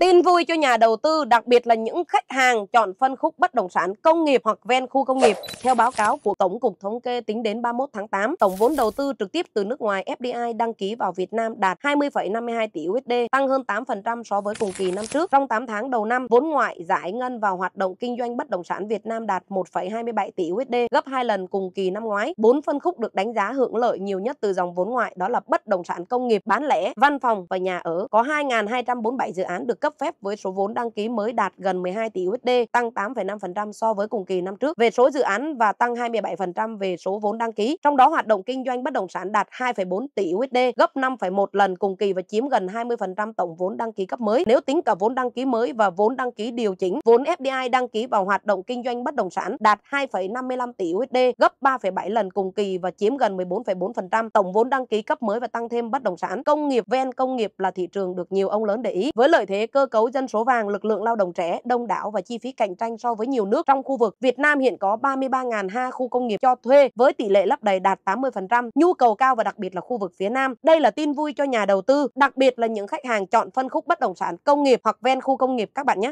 tin vui cho nhà đầu tư, đặc biệt là những khách hàng chọn phân khúc bất động sản công nghiệp hoặc ven khu công nghiệp. Theo báo cáo của Tổng cục Thống kê tính đến 31 tháng 8, tổng vốn đầu tư trực tiếp từ nước ngoài FDI đăng ký vào Việt Nam đạt 20,52 tỷ USD, tăng hơn 8% so với cùng kỳ năm trước. Trong 8 tháng đầu năm, vốn ngoại giải ngân vào hoạt động kinh doanh bất động sản Việt Nam đạt 1,27 tỷ USD, gấp 2 lần cùng kỳ năm ngoái. Bốn phân khúc được đánh giá hưởng lợi nhiều nhất từ dòng vốn ngoại đó là bất động sản công nghiệp, bán lẻ, văn phòng và nhà ở. Có 2.247 dự án được cấp cấp phép với số vốn đăng ký mới đạt gần 12 tỷ USD, tăng 8,5% so với cùng kỳ năm trước về số dự án và tăng 27% về số vốn đăng ký. Trong đó hoạt động kinh doanh bất động sản đạt 2,4 tỷ USD, gấp 5,1 lần cùng kỳ và chiếm gần 20% tổng vốn đăng ký cấp mới. Nếu tính cả vốn đăng ký mới và vốn đăng ký điều chỉnh, vốn FDI đăng ký vào hoạt động kinh doanh bất động sản đạt 2,55 tỷ USD, gấp 3,7 lần cùng kỳ và chiếm gần 14,4% tổng vốn đăng ký cấp mới và tăng thêm bất động sản. Công nghiệp ven công nghiệp là thị trường được nhiều ông lớn để ý với lợi thế cơ cơ cấu dân số vàng, lực lượng lao động trẻ đông đảo và chi phí cạnh tranh so với nhiều nước trong khu vực. Việt Nam hiện có 33.000 ha khu công nghiệp cho thuê với tỷ lệ lấp đầy đạt 80%, nhu cầu cao và đặc biệt là khu vực phía Nam. Đây là tin vui cho nhà đầu tư, đặc biệt là những khách hàng chọn phân khúc bất động sản công nghiệp hoặc ven khu công nghiệp các bạn nhé.